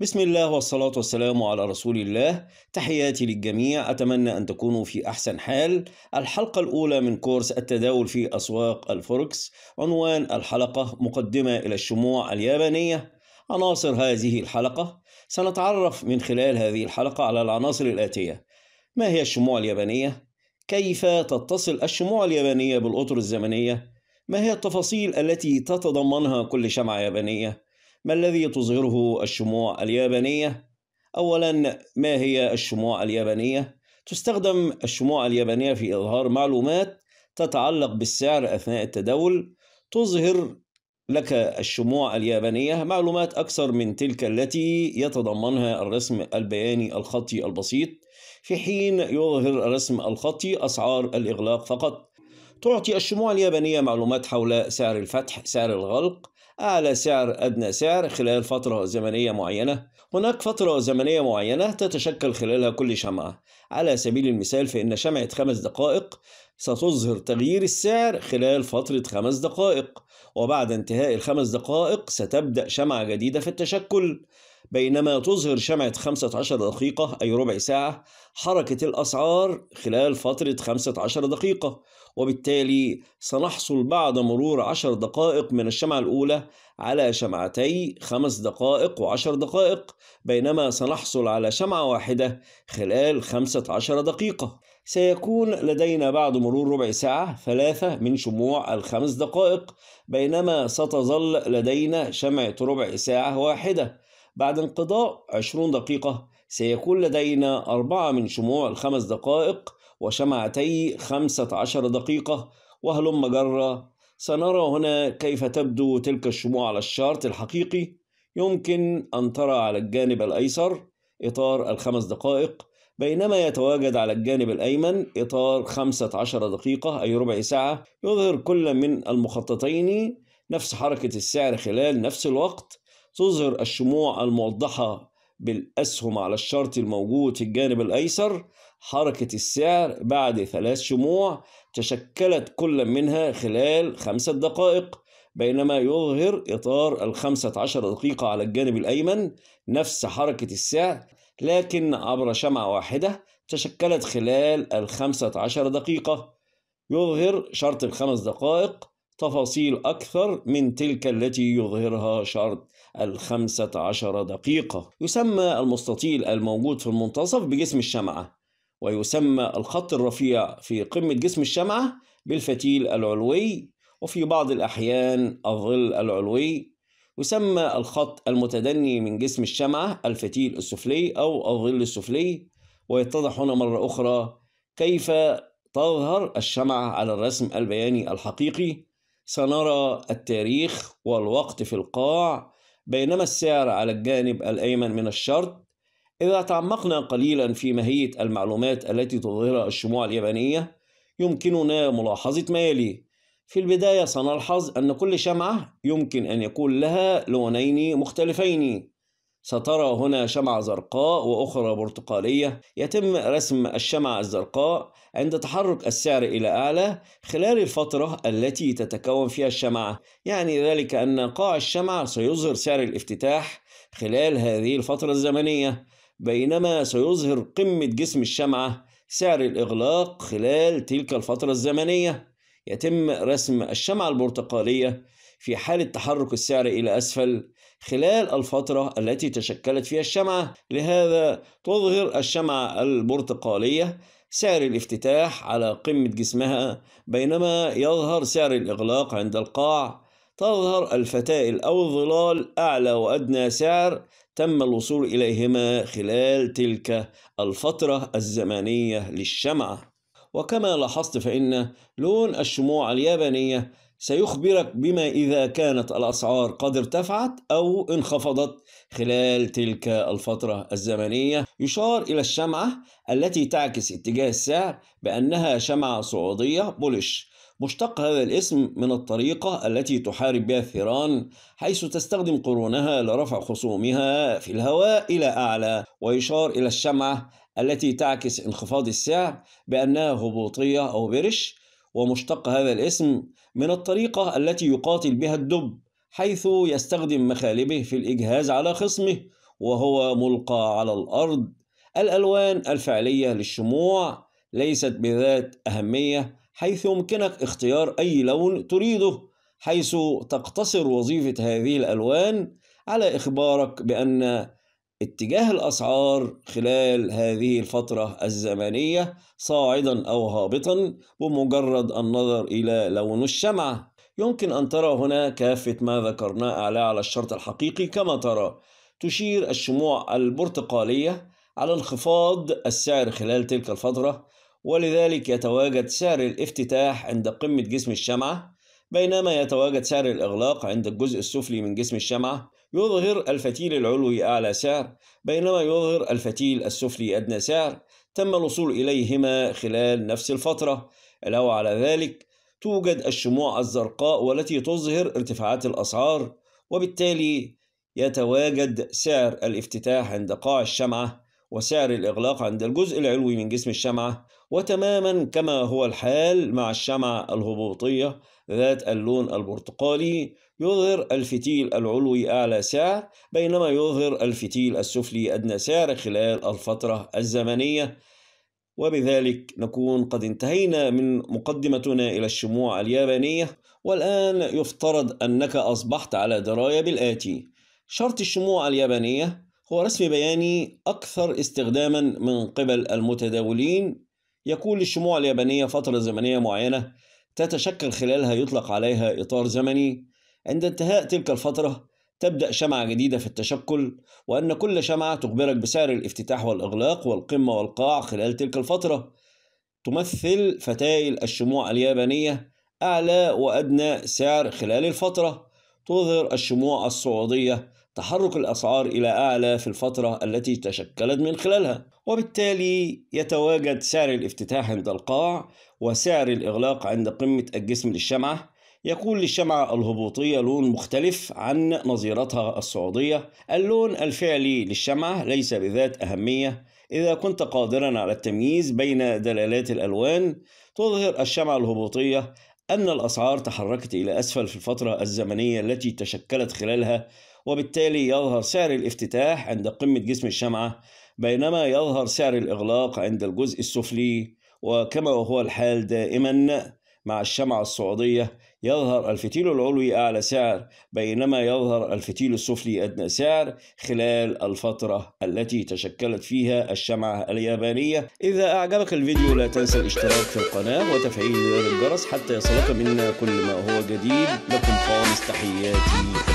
بسم الله والصلاة والسلام على رسول الله تحياتي للجميع أتمنى أن تكونوا في أحسن حال الحلقة الأولى من كورس التداول في أسواق الفوركس عنوان الحلقة مقدمة إلى الشموع اليابانية عناصر هذه الحلقة سنتعرف من خلال هذه الحلقة على العناصر الآتية ما هي الشموع اليابانية؟ كيف تتصل الشموع اليابانية بالأطر الزمنية؟ ما هي التفاصيل التي تتضمنها كل شمعة يابانية؟ ما الذي تظهره الشموع اليابانية؟ أولا ما هي الشموع اليابانية؟ تستخدم الشموع اليابانية في إظهار معلومات تتعلق بالسعر أثناء التداول تظهر لك الشموع اليابانية معلومات أكثر من تلك التي يتضمنها الرسم البياني الخطي البسيط في حين يظهر الرسم الخطي أسعار الإغلاق فقط تعطي الشموع اليابانية معلومات حول سعر الفتح سعر الغلق أعلى سعر أدنى سعر خلال فترة زمنية معينة هناك فترة زمنية معينة تتشكل خلالها كل شمعة على سبيل المثال فإن شمعة خمس دقائق ستظهر تغيير السعر خلال فترة خمس دقائق وبعد انتهاء الخمس دقائق ستبدأ شمعة جديدة في التشكل بينما تظهر شمعة 15 دقيقة أي ربع ساعة حركة الأسعار خلال فترة 15 دقيقة وبالتالي سنحصل بعد مرور 10 دقائق من الشمعة الأولى على شمعتي 5 دقائق و10 دقائق بينما سنحصل على شمعة واحدة خلال 15 دقيقة سيكون لدينا بعد مرور ربع ساعة ثلاثة من شموع الخمس دقائق بينما ستظل لدينا شمعة ربع ساعة واحدة بعد انقضاء عشرون دقيقة سيكون لدينا أربعة من شموع الخمس دقائق وشمعتي خمسة عشر دقيقة وهلم جرة سنرى هنا كيف تبدو تلك الشموع على الشارت الحقيقي يمكن أن ترى على الجانب الأيسر إطار الخمس دقائق بينما يتواجد على الجانب الأيمن إطار 15 دقيقة أي ربع ساعة يظهر كل من المخططين نفس حركة السعر خلال نفس الوقت تظهر الشموع الموضحة بالأسهم على الشرط الموجود في الجانب الأيسر حركة السعر بعد ثلاث شموع تشكلت كل منها خلال خمسة دقائق بينما يظهر إطار الخمسة عشر دقيقة على الجانب الأيمن نفس حركة السعر لكن عبر شمعة واحدة تشكلت خلال الخمسة عشر دقيقة يظهر شرط الخمس دقائق تفاصيل أكثر من تلك التي يظهرها شرط الخمسة عشر دقيقة يسمى المستطيل الموجود في المنتصف بجسم الشمعة ويسمى الخط الرفيع في قمة جسم الشمعة بالفتيل العلوي وفي بعض الأحيان الظل العلوي يسمى الخط المتدني من جسم الشمعة الفتيل السفلي أو الظل السفلي ويتضح هنا مرة أخرى كيف تظهر الشمعة على الرسم البياني الحقيقي سنرى التاريخ والوقت في القاع بينما السعر على الجانب الأيمن من الشرط إذا تعمقنا قليلا في ماهية المعلومات التي تظهرها الشموع اليابانية يمكننا ملاحظة ما يلي في البداية سنلحظ أن كل شمعة يمكن أن يكون لها لونين مختلفين سترى هنا شمعة زرقاء وأخرى برتقالية يتم رسم الشمعة الزرقاء عند تحرك السعر إلى أعلى خلال الفترة التي تتكون فيها الشمعة يعني ذلك أن قاع الشمعة سيظهر سعر الافتتاح خلال هذه الفترة الزمنية بينما سيظهر قمة جسم الشمعة سعر الإغلاق خلال تلك الفترة الزمنية يتم رسم الشمعة البرتقالية في حالة تحرك السعر إلى أسفل خلال الفترة التي تشكلت فيها الشمعة لهذا تظهر الشمعة البرتقالية سعر الافتتاح على قمة جسمها بينما يظهر سعر الإغلاق عند القاع تظهر الفتائل أو الظلال أعلى وأدنى سعر تم الوصول إليهما خلال تلك الفترة الزمنية للشمعة وكما لاحظت فإن لون الشموع اليابانية سيخبرك بما إذا كانت الأسعار قد ارتفعت أو انخفضت خلال تلك الفترة الزمنية يشار إلى الشمعة التي تعكس اتجاه السعر بأنها شمعة صعودية بولش مشتق هذا الاسم من الطريقة التي تحارب بها الثيران حيث تستخدم قرونها لرفع خصومها في الهواء إلى أعلى ويشار إلى الشمعة التي تعكس انخفاض السعر بأنها هبوطية أو برش ومشتق هذا الاسم من الطريقة التي يقاتل بها الدب حيث يستخدم مخالبه في الإجهاز على خصمه وهو ملقى على الأرض الألوان الفعلية للشموع ليست بذات أهمية حيث يمكنك اختيار أي لون تريده حيث تقتصر وظيفة هذه الألوان على إخبارك بأن اتجاه الأسعار خلال هذه الفترة الزمنية صاعدا أو هابطا بمجرد النظر إلى لون الشمعة يمكن أن ترى هنا كافة ما ذكرناه أعلى على الشرط الحقيقي كما ترى تشير الشموع البرتقالية على انخفاض السعر خلال تلك الفترة ولذلك يتواجد سعر الافتتاح عند قمة جسم الشمعة بينما يتواجد سعر الإغلاق عند الجزء السفلي من جسم الشمعة يظهر الفتيل العلوي أعلى سعر بينما يظهر الفتيل السفلي أدنى سعر تم الوصول إليهما خلال نفس الفترة علاوة على ذلك توجد الشموع الزرقاء والتي تظهر ارتفاعات الأسعار وبالتالي يتواجد سعر الافتتاح عند قاع الشمعة وسعر الإغلاق عند الجزء العلوي من جسم الشمعة وتماما كما هو الحال مع الشمعة الهبوطية ذات اللون البرتقالي يظهر الفتيل العلوي أعلى سعر بينما يظهر الفتيل السفلي أدنى سعر خلال الفترة الزمنية وبذلك نكون قد انتهينا من مقدمتنا إلى الشموع اليابانية والآن يفترض أنك أصبحت على دراية بالآتي شرط الشموع اليابانية هو رسم بياني أكثر استخداما من قبل المتداولين يقول الشموع اليابانية فترة زمنية معينة تتشكل خلالها يطلق عليها إطار زمني عند انتهاء تلك الفترة تبدأ شمعة جديدة في التشكل وأن كل شمعة تخبرك بسعر الافتتاح والإغلاق والقمة والقاع خلال تلك الفترة تمثل فتايل الشموع اليابانية أعلى وأدنى سعر خلال الفترة تظهر الشموع الصعودية تحرك الأسعار إلى أعلى في الفترة التي تشكلت من خلالها وبالتالي يتواجد سعر الافتتاح عند القاع وسعر الإغلاق عند قمة الجسم للشمعة يكون للشمعة الهبوطية لون مختلف عن نظيرتها السعودية اللون الفعلي للشمعة ليس بذات أهمية إذا كنت قادرا على التمييز بين دلالات الألوان تظهر الشمعة الهبوطية أن الأسعار تحركت إلى أسفل في الفترة الزمنية التي تشكلت خلالها وبالتالي يظهر سعر الافتتاح عند قمة جسم الشمعة بينما يظهر سعر الإغلاق عند الجزء السفلي وكما هو الحال دائما مع الشمعة الصعودية يظهر الفتيل العلوي أعلى سعر بينما يظهر الفتيل السفلي أدنى سعر خلال الفترة التي تشكلت فيها الشمعة اليابانية إذا أعجبك الفيديو لا تنسى الاشتراك في القناة وتفعيل زر الجرس حتى يصلك منا كل ما هو جديد لكم خالص تحياتي